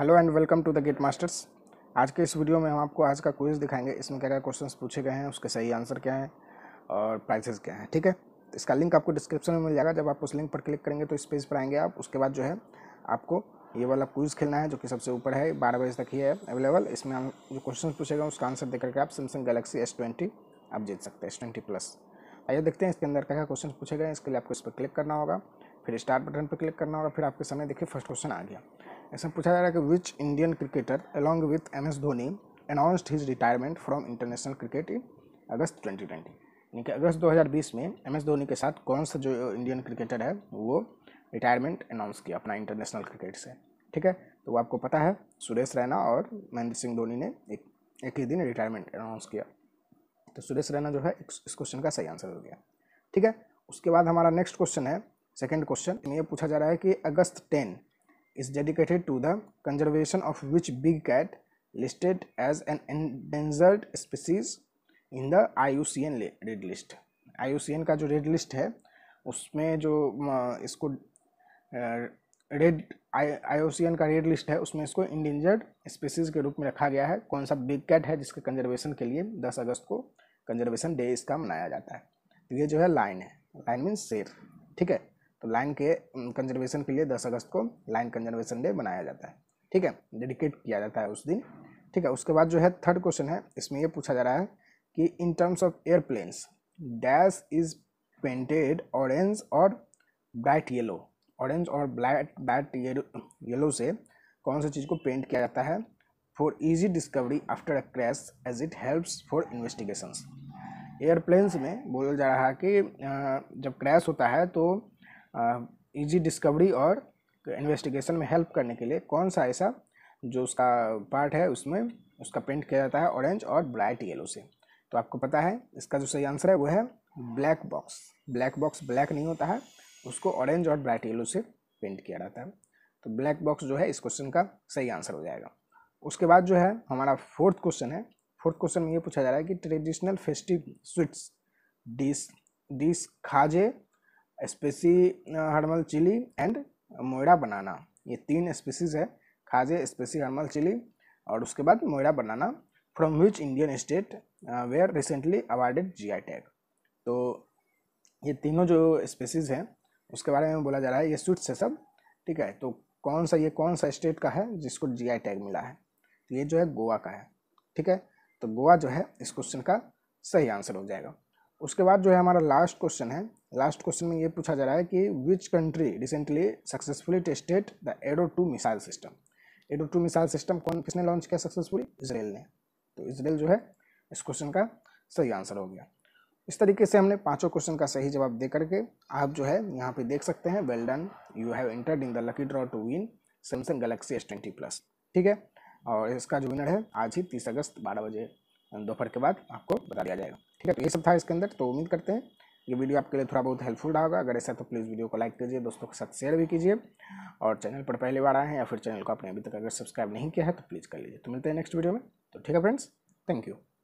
hello and welcome to the gate masters आज के इस वीडियो में हम आपको आज का क्विज दिखाएंगे इसमें क्या क्या क्वेश्चंस पूछे गए हैं उसके सही आंसर क्या हैं और प्राइसेस क्या हैं ठीक है इसका लिंक आपको डिस्क्रिप्शन में मिल जाएगा जब आप उस लिंक पर क्लिक करेंगे तो इस पेज पर आएंगे आप उसके बाद जो है आपको ये वाला क्विज खेलना है जो कि सबसे ऊपर है बारह बजे तक ही है अवेलेबल इसमें हम जो क्वेश्चन पूछे गए उसका आंसर देकर के आप सैमसंग गलेक्सी एस ट्वेंटी आप जीत सकते हैं एस ट्वेंटी प्लस आइए देखते हैं इसके अंदर क्या क्या क्वेश्चन पूछे गए इसके लिए आपको इस पर क्लिक करना होगा फिर स्टार्ट बटन पर क्लिक करना होगा फिर आपके सामने देखिए फर्स्ट क्वेश्चन आ गया ऐसा पूछा जा रहा है कि which Indian cricketer along with M S Dhoni announced his retirement from international cricket in August twenty twenty यानी कि अगस्त दो हज़ार बीस में एम एस धोनी के साथ कौन सा जो इंडियन क्रिकेटर है वो रिटायरमेंट अनाउंस किया अपना इंटरनेशनल क्रिकेट से ठीक है तो वो आपको पता है सुरेश रैना और महेंद्र सिंह धोनी ने एक एक ही दिन रिटायरमेंट अनाउंस किया तो सुरेश रैना जो है इस क्वेश्चन का सही आंसर हो गया ठीक है उसके बाद हमारा नेक्स्ट क्वेश्चन है सेकेंड क्वेश्चन ये पूछा जा रहा है कि August ten is dedicated to the conservation of which big cat listed as an endangered species in the I U C N red list I U C N का जो red list है उसमें जो इसको red I I O C N का red list है उसमें इसको इंडेंजर्ड स्पीसीज़ के रूप में रखा गया है कौन सा बिग कैट है जिसके कंजर्वेशन के लिए दस अगस्त को कंजर्वेशन डे इसका मनाया जाता है तो ये जो है लाइन है लाइन मीन्स शेर ठीक है तो लाइन के कंजर्वेशन के लिए दस अगस्त को लाइन कंजर्वेशन डे मनाया जाता है ठीक है डेडिकेट किया जाता है उस दिन ठीक है उसके बाद जो है थर्ड क्वेश्चन है इसमें ये पूछा जा रहा है कि in terms of airplanes dash is painted orange और ब्राइट येलो ऑरेंज और ब्लैट ब्राइट येलो से कौन सी चीज़ को पेंट किया जाता है for easy discovery after a crash as it helps for investigations airplanes में बोला जा रहा है कि जब क्रैश होता है तो ईजी डिस्कवरी और इन्वेस्टिगेशन में हेल्प करने के लिए कौन सा ऐसा जो उसका पार्ट है उसमें उसका पेंट किया जाता है ऑरेंज और ब्राइट येलो से तो आपको पता है इसका जो सही आंसर है वो है black box black box black नहीं होता है उसको ऑरेंज और ब्राइट येलो से पेंट किया जाता है तो ब्लैक बॉक्स जो है इस क्वेश्चन का सही आंसर हो जाएगा उसके बाद जो है हमारा फोर्थ क्वेश्चन है फोर्थ क्वेश्चन में ये पूछा जा रहा है कि ट्रेडिशनल फेस्टिव स्वीट्स डिस डिस Khaje spicy Harmal chilli and Moira banana ये तीन स्पेसीज है खाजे स्पेसी हर्मल चिली और उसके बाद Moira banana from which Indian state were recently awarded G I tag तो ये तीनों जो स्पेसीज हैं उसके बारे में बोला जा रहा है ये स्वीट है सब ठीक है तो कौन सा ये कौन सा स्टेट का है जिसको जी आई टैग मिला है तो ये जो है गोवा का है ठीक है तो गोवा जो है इस क्वेश्चन का सही आंसर हो जाएगा उसके बाद जो है हमारा लास्ट क्वेश्चन है लास्ट क्वेश्चन में ये पूछा जा रहा है कि which country recently successfully tested the Arrow two missile system Arrow two missile system कौन किसने लॉन्च किया सक्सेसफुली इसराइल ने तो इसराइल जो है इस क्वेश्चन का सही आंसर हो गया इस तरीके से हमने पांचों क्वेश्चन का सही जवाब दे करके आप जो है यहाँ पे देख सकते हैं well done you have entered in the lucky draw to win Samsung Galaxy S twenty plus ठीक है और इसका जो विनर है आज ही तीस अगस्त बारह बजे दोपहर के बाद आपको बता दिया जाएगा ठीक है तो ये सब था इसके अंदर तो उम्मीद करते हैं ये वीडियो आपके लिए थोड़ा बहुत हेल्पफुल रहा होगा अगर ऐसा तो प्लीज़ वीडियो को लाइक कीजिए दोस्तों के साथ शेयर भी कीजिए और चैनल पर पहली बार आए हैं या फिर चैनल को आपने अभी तक अगर सब्सक्राइब नहीं किया है तो प्लीज़ कर लीजिए तो मिलते हैं नेक्स्ट वीडियो में तो ठीक है फ्रेंड्स थैंक यू